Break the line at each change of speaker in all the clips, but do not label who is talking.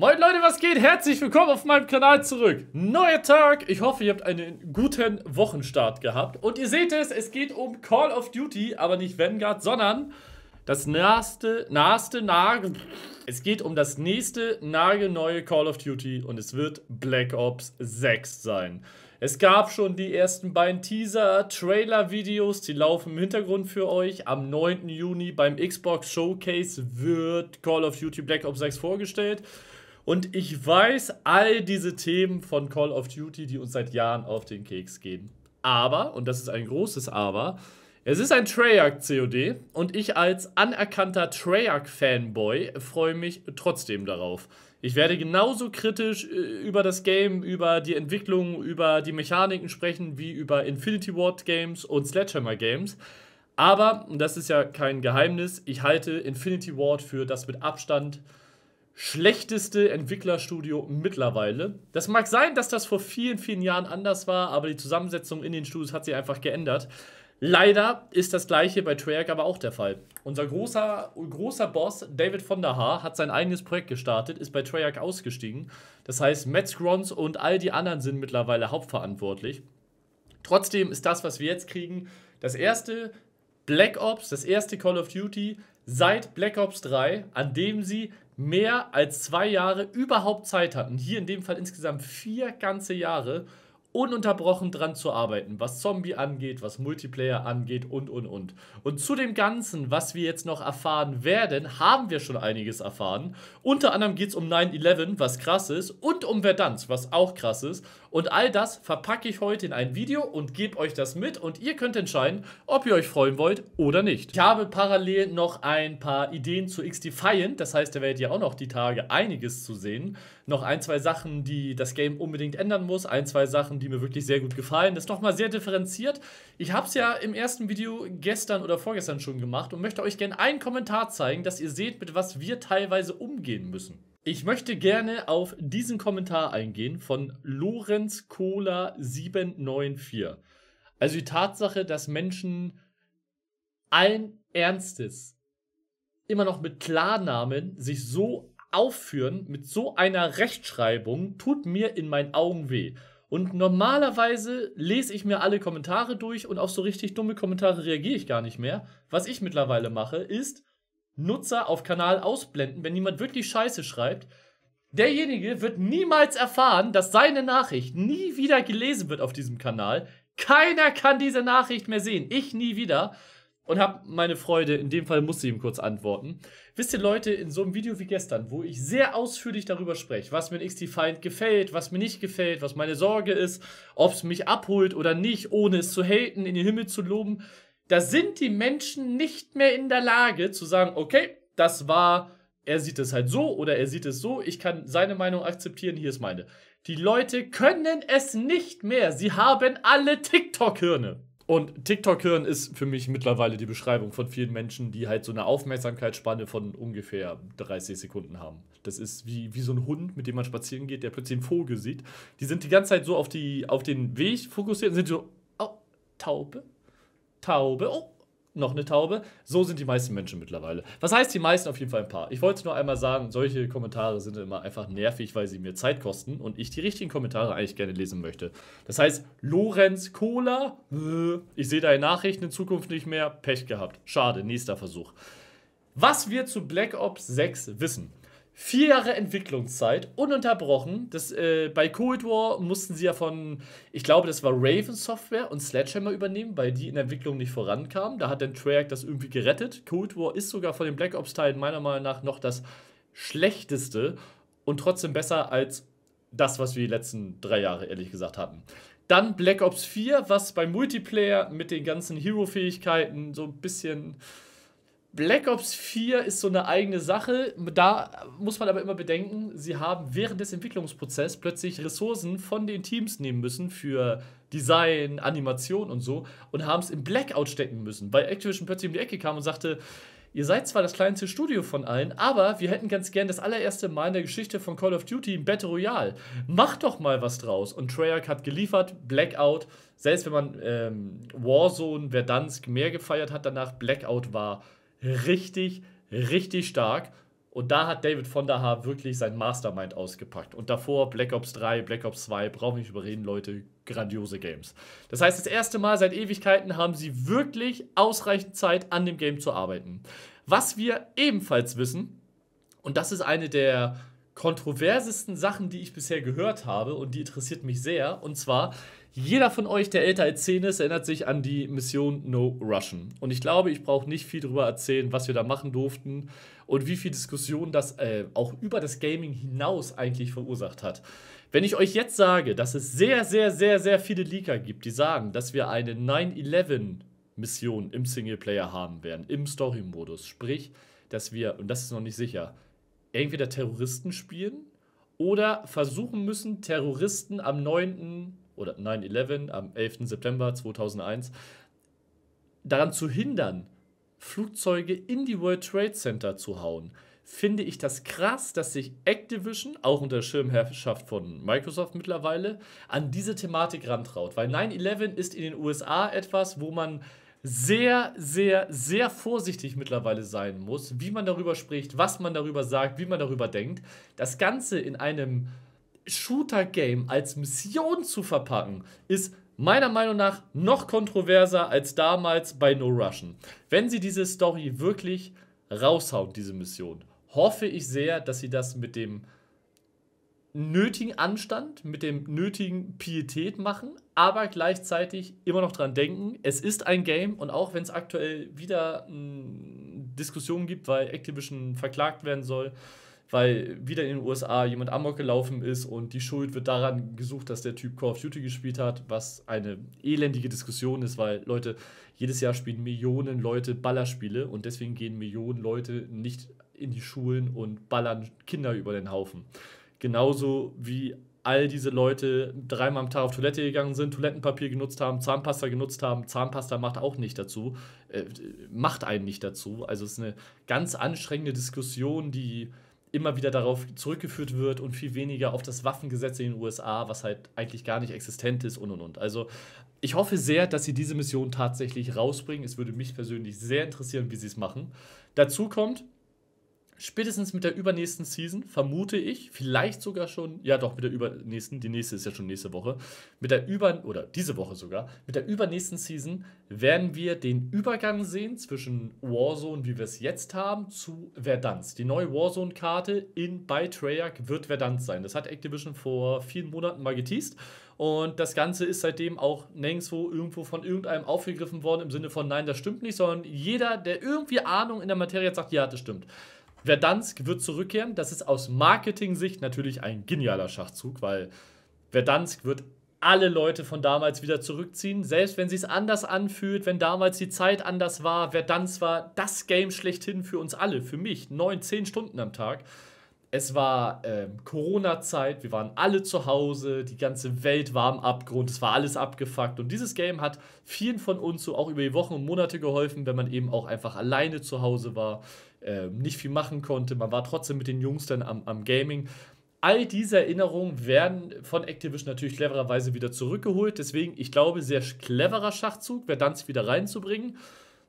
Moin Leute, was geht? Herzlich willkommen auf meinem Kanal zurück. Neuer Tag. Ich hoffe, ihr habt einen guten Wochenstart gehabt. Und ihr seht es, es geht um Call of Duty, aber nicht Vanguard, sondern das nächste, nächste, nage... Es geht um das nächste nagelneue Call of Duty und es wird Black Ops 6 sein. Es gab schon die ersten beiden Teaser, Trailer-Videos, die laufen im Hintergrund für euch. Am 9. Juni beim Xbox Showcase wird Call of Duty Black Ops 6 vorgestellt. Und ich weiß all diese Themen von Call of Duty, die uns seit Jahren auf den Keks gehen. Aber, und das ist ein großes Aber, es ist ein Treyarch-COD und ich als anerkannter Treyarch-Fanboy freue mich trotzdem darauf. Ich werde genauso kritisch äh, über das Game, über die Entwicklung, über die Mechaniken sprechen, wie über Infinity Ward Games und Sledgehammer Games. Aber, und das ist ja kein Geheimnis, ich halte Infinity Ward für das mit Abstand schlechteste Entwicklerstudio mittlerweile. Das mag sein, dass das vor vielen, vielen Jahren anders war, aber die Zusammensetzung in den Studios hat sich einfach geändert. Leider ist das gleiche bei Treyarch aber auch der Fall. Unser großer, großer Boss David von der Haar hat sein eigenes Projekt gestartet, ist bei Treyarch ausgestiegen. Das heißt, Matt Scrons und all die anderen sind mittlerweile hauptverantwortlich. Trotzdem ist das, was wir jetzt kriegen, das erste Black Ops, das erste Call of Duty seit Black Ops 3, an dem sie mehr als zwei Jahre überhaupt Zeit hatten, hier in dem Fall insgesamt vier ganze Jahre, ununterbrochen dran zu arbeiten, was Zombie angeht, was Multiplayer angeht und, und, und. Und zu dem Ganzen, was wir jetzt noch erfahren werden, haben wir schon einiges erfahren. Unter anderem geht es um 9-11, was krass ist, und um Verdansk, was auch krass ist. Und all das verpacke ich heute in ein Video und gebe euch das mit und ihr könnt entscheiden, ob ihr euch freuen wollt oder nicht. Ich habe parallel noch ein paar Ideen zu X-Defiant, das heißt, da werdet ihr auch noch die Tage einiges zu sehen. Noch ein, zwei Sachen, die das Game unbedingt ändern muss, ein, zwei Sachen, die mir wirklich sehr gut gefallen. Das ist nochmal sehr differenziert. Ich habe es ja im ersten Video gestern oder vorgestern schon gemacht und möchte euch gerne einen Kommentar zeigen, dass ihr seht, mit was wir teilweise umgehen müssen. Ich möchte gerne auf diesen Kommentar eingehen von Lorenz Kohler 794. Also die Tatsache, dass Menschen allen Ernstes immer noch mit Klarnamen sich so aufführen, mit so einer Rechtschreibung, tut mir in meinen Augen weh. Und normalerweise lese ich mir alle Kommentare durch und auf so richtig dumme Kommentare reagiere ich gar nicht mehr. Was ich mittlerweile mache, ist, Nutzer auf Kanal ausblenden, wenn jemand wirklich Scheiße schreibt. Derjenige wird niemals erfahren, dass seine Nachricht nie wieder gelesen wird auf diesem Kanal. Keiner kann diese Nachricht mehr sehen. Ich nie wieder. Und habe meine Freude, in dem Fall musste ich ihm kurz antworten. Wisst ihr Leute, in so einem Video wie gestern, wo ich sehr ausführlich darüber spreche, was mir in XT Feind gefällt, was mir nicht gefällt, was meine Sorge ist, ob es mich abholt oder nicht, ohne es zu haten, in den Himmel zu loben, da sind die Menschen nicht mehr in der Lage zu sagen, okay, das war, er sieht es halt so oder er sieht es so, ich kann seine Meinung akzeptieren, hier ist meine. Die Leute können es nicht mehr. Sie haben alle TikTok-Hirne. Und TikTok-Hirn ist für mich mittlerweile die Beschreibung von vielen Menschen, die halt so eine Aufmerksamkeitsspanne von ungefähr 30 Sekunden haben. Das ist wie, wie so ein Hund, mit dem man spazieren geht, der plötzlich einen Vogel sieht. Die sind die ganze Zeit so auf, die, auf den Weg fokussiert und sind so, oh, Taube, Taube. Oh, noch eine Taube. So sind die meisten Menschen mittlerweile. Was heißt die meisten auf jeden Fall ein paar? Ich wollte nur einmal sagen, solche Kommentare sind immer einfach nervig, weil sie mir Zeit kosten und ich die richtigen Kommentare eigentlich gerne lesen möchte. Das heißt, Lorenz Kohler, äh, ich sehe deine Nachrichten in Zukunft nicht mehr, Pech gehabt. Schade, nächster Versuch. Was wir zu Black Ops 6 wissen. Vier Jahre Entwicklungszeit, ununterbrochen. Das, äh, bei Cold War mussten sie ja von, ich glaube, das war Raven Software und Sledgehammer übernehmen, weil die in der Entwicklung nicht vorankamen. Da hat dann Treyarch das irgendwie gerettet. Cold War ist sogar von den Black Ops-Teilen meiner Meinung nach noch das schlechteste und trotzdem besser als das, was wir die letzten drei Jahre ehrlich gesagt hatten. Dann Black Ops 4, was beim Multiplayer mit den ganzen Hero-Fähigkeiten so ein bisschen Black Ops 4 ist so eine eigene Sache. Da muss man aber immer bedenken, sie haben während des Entwicklungsprozesses plötzlich Ressourcen von den Teams nehmen müssen für Design, Animation und so und haben es im Blackout stecken müssen, weil Activision plötzlich um die Ecke kam und sagte, ihr seid zwar das kleinste Studio von allen, aber wir hätten ganz gern das allererste Mal in der Geschichte von Call of Duty im Battle Royale. Macht doch mal was draus. Und Treyarch hat geliefert, Blackout, selbst wenn man ähm, Warzone, Verdansk mehr gefeiert hat, danach Blackout war richtig, richtig stark. Und da hat David von der Haar wirklich sein Mastermind ausgepackt. Und davor Black Ops 3, Black Ops 2, brauche ich nicht überreden, Leute, grandiose Games. Das heißt, das erste Mal seit Ewigkeiten haben sie wirklich ausreichend Zeit, an dem Game zu arbeiten. Was wir ebenfalls wissen, und das ist eine der kontroversesten Sachen, die ich bisher gehört habe und die interessiert mich sehr. Und zwar, jeder von euch, der älter als 10 ist, erinnert sich an die Mission No Russian. Und ich glaube, ich brauche nicht viel darüber erzählen, was wir da machen durften und wie viel Diskussion das äh, auch über das Gaming hinaus eigentlich verursacht hat. Wenn ich euch jetzt sage, dass es sehr, sehr, sehr, sehr viele Leaker gibt, die sagen, dass wir eine 9-11 Mission im Singleplayer haben werden, im Story-Modus, sprich, dass wir, und das ist noch nicht sicher, entweder Terroristen spielen oder versuchen müssen, Terroristen am 9. oder 9-11, am 11. September 2001, daran zu hindern, Flugzeuge in die World Trade Center zu hauen. Finde ich das krass, dass sich Activision, auch unter Schirmherrschaft von Microsoft mittlerweile, an diese Thematik rantraut. Weil 9-11 ist in den USA etwas, wo man sehr, sehr, sehr vorsichtig mittlerweile sein muss, wie man darüber spricht, was man darüber sagt, wie man darüber denkt. Das Ganze in einem Shooter-Game als Mission zu verpacken, ist meiner Meinung nach noch kontroverser als damals bei No Russian. Wenn sie diese Story wirklich raushaut, diese Mission, hoffe ich sehr, dass sie das mit dem nötigen Anstand, mit dem nötigen Pietät machen, aber gleichzeitig immer noch dran denken, es ist ein Game und auch wenn es aktuell wieder hm, Diskussionen gibt, weil Activision verklagt werden soll, weil wieder in den USA jemand amok gelaufen ist und die Schuld wird daran gesucht, dass der Typ Call of Duty gespielt hat, was eine elendige Diskussion ist, weil Leute, jedes Jahr spielen Millionen Leute Ballerspiele und deswegen gehen Millionen Leute nicht in die Schulen und ballern Kinder über den Haufen. Genauso wie all diese Leute dreimal am Tag auf Toilette gegangen sind, Toilettenpapier genutzt haben, Zahnpasta genutzt haben. Zahnpasta macht auch nicht dazu, äh, macht einen nicht dazu. Also es ist eine ganz anstrengende Diskussion, die immer wieder darauf zurückgeführt wird und viel weniger auf das Waffengesetz in den USA, was halt eigentlich gar nicht existent ist und und und. Also ich hoffe sehr, dass sie diese Mission tatsächlich rausbringen. Es würde mich persönlich sehr interessieren, wie sie es machen. Dazu kommt, spätestens mit der übernächsten Season, vermute ich, vielleicht sogar schon, ja doch, mit der übernächsten, die nächste ist ja schon nächste Woche, mit der über, oder diese Woche sogar, mit der übernächsten Season werden wir den Übergang sehen zwischen Warzone, wie wir es jetzt haben, zu Verdansk. Die neue Warzone-Karte in bei Treyarch wird Verdansk sein. Das hat Activision vor vielen Monaten mal geteased. Und das Ganze ist seitdem auch nirgendwo irgendwo von irgendeinem aufgegriffen worden im Sinne von, nein, das stimmt nicht, sondern jeder, der irgendwie Ahnung in der Materie hat, sagt, ja, das stimmt. Verdansk wird zurückkehren. Das ist aus Marketing-Sicht natürlich ein genialer Schachzug, weil Verdansk wird alle Leute von damals wieder zurückziehen. Selbst wenn sie es anders anfühlt, wenn damals die Zeit anders war, Verdansk war das Game schlechthin für uns alle, für mich. Neun, zehn Stunden am Tag. Es war ähm, Corona-Zeit, wir waren alle zu Hause, die ganze Welt war im Abgrund, es war alles abgefuckt. Und dieses Game hat vielen von uns so auch über die Wochen und Monate geholfen, wenn man eben auch einfach alleine zu Hause war äh, nicht viel machen konnte. Man war trotzdem mit den Jungs dann am, am Gaming. All diese Erinnerungen werden von Activision natürlich clevererweise wieder zurückgeholt. Deswegen, ich glaube, sehr cleverer Schachzug, Verdansk wieder reinzubringen.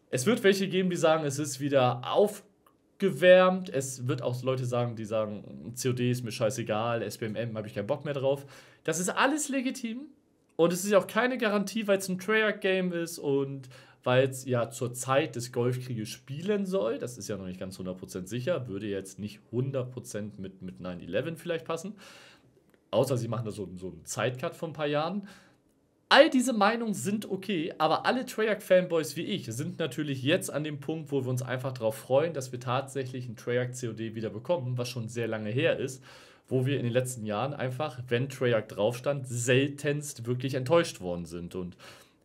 Es wird welche geben, die sagen, es ist wieder aufgewärmt. Es wird auch Leute sagen, die sagen, COD ist mir scheißegal, SBMM habe ich keinen Bock mehr drauf. Das ist alles legitim. Und es ist auch keine Garantie, weil es ein Treyarch-Game ist und weil es ja zur Zeit des Golfkrieges spielen soll. Das ist ja noch nicht ganz 100% sicher, würde jetzt nicht 100% mit, mit 9-11 vielleicht passen. Außer sie machen da so, so einen Zeitcut von ein paar Jahren. All diese Meinungen sind okay, aber alle Treyarch-Fanboys wie ich sind natürlich jetzt an dem Punkt, wo wir uns einfach darauf freuen, dass wir tatsächlich ein Treyarch-COD wieder bekommen, was schon sehr lange her ist, wo wir in den letzten Jahren einfach, wenn Treyarch draufstand, seltenst wirklich enttäuscht worden sind. Und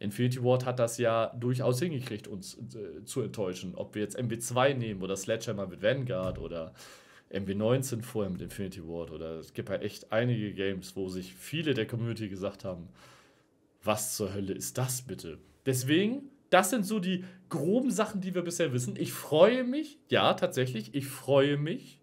Infinity Ward hat das ja durchaus hingekriegt, uns äh, zu enttäuschen. Ob wir jetzt MW2 nehmen oder Sledgehammer mit Vanguard oder MW19 vorher mit Infinity Ward oder es gibt ja halt echt einige Games, wo sich viele der Community gesagt haben, was zur Hölle ist das bitte? Deswegen, das sind so die groben Sachen, die wir bisher wissen. Ich freue mich, ja, tatsächlich, ich freue mich.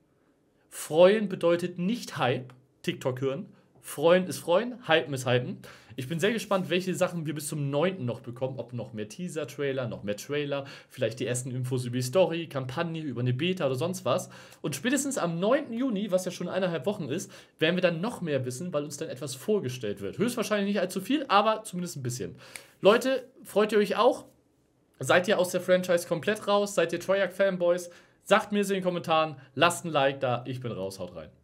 Freuen bedeutet nicht Hype, TikTok hören. Freuen ist freuen, hypen ist hypen. Ich bin sehr gespannt, welche Sachen wir bis zum 9. noch bekommen. Ob noch mehr Teaser-Trailer, noch mehr Trailer, vielleicht die ersten Infos über die Story, Kampagne, über eine Beta oder sonst was. Und spätestens am 9. Juni, was ja schon eineinhalb Wochen ist, werden wir dann noch mehr wissen, weil uns dann etwas vorgestellt wird. Höchstwahrscheinlich nicht allzu viel, aber zumindest ein bisschen. Leute, freut ihr euch auch? Seid ihr aus der Franchise komplett raus? Seid ihr Treyarch-Fanboys? Sagt mir es in den Kommentaren, lasst ein Like da. Ich bin raus, haut rein.